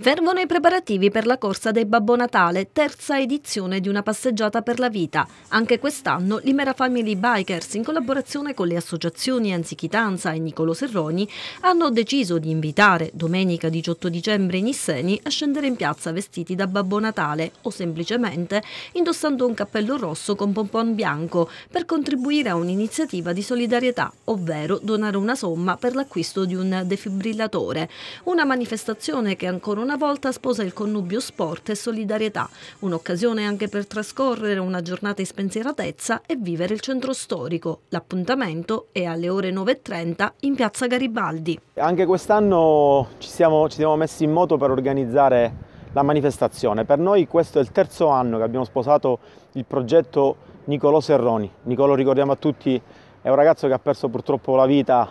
Fervono i preparativi per la corsa dei Babbo Natale, terza edizione di una passeggiata per la vita. Anche quest'anno l'Imera Family Bikers, in collaborazione con le associazioni Anzichitanza e Nicolo Serroni, hanno deciso di invitare domenica 18 dicembre i Nisseni a scendere in piazza vestiti da Babbo Natale o semplicemente indossando un cappello rosso con pompon bianco per contribuire a un'iniziativa di solidarietà, ovvero donare una somma per l'acquisto di un defibrillatore. Una manifestazione che ancora una una volta sposa il connubio sport e solidarietà, un'occasione anche per trascorrere una giornata in spensieratezza e vivere il centro storico. L'appuntamento è alle ore 9.30 in piazza Garibaldi. Anche quest'anno ci siamo, ci siamo messi in moto per organizzare la manifestazione. Per noi questo è il terzo anno che abbiamo sposato il progetto Nicolò Serroni. Nicolò, ricordiamo a tutti, è un ragazzo che ha perso purtroppo la vita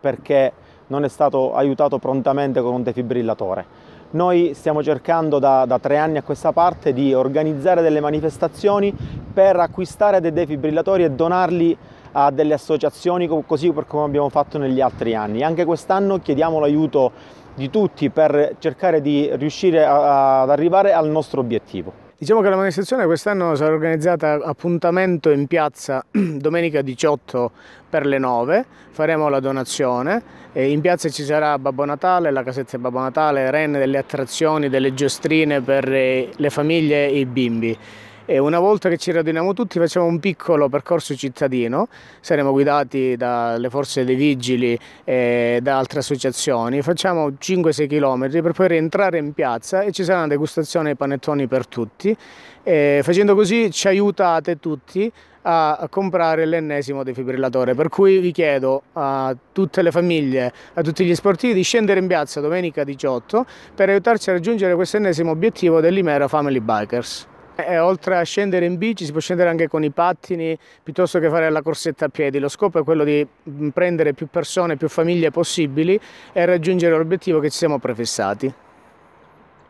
perché non è stato aiutato prontamente con un defibrillatore. Noi stiamo cercando da, da, tre anni a questa parte di organizzare delle manifestazioni per acquistare dei defibrillatori e donarli a delle associazioni così come abbiamo fatto negli altri anni. Anche quest'anno chiediamo l'aiuto di tutti per cercare di riuscire a, ad arrivare al nostro obiettivo. Diciamo che la manifestazione quest'anno sarà organizzata appuntamento in piazza domenica 18 per le 9, faremo la donazione, e in piazza ci sarà Babbo Natale, la casetta di Babbo Natale, renne, delle attrazioni, delle giostrine per eh, le famiglie e i bimbi e una volta che ci raduniamo tutti facciamo un piccolo percorso cittadino, saremo guidati dalle forze dei vigili e da altre associazioni, facciamo 5-6 km per poi rientrare in piazza e ci sarà una degustazione di panettoni per tutti, e facendo così ci aiutate tutti a comprare l'ennesimo defibrillatore. Per cui vi chiedo a tutte le famiglie, a tutti gli sportivi di scendere in piazza domenica 18 per aiutarci a raggiungere questo ennesimo obiettivo dell'Imera Family Bikers. E eh, oltre a scendere in bici si può scendere anche con i pattini piuttosto che fare la corsetta a piedi. Lo scopo è quello di prendere più persone, più famiglie possibili e raggiungere l'obiettivo che ci siamo prefissati.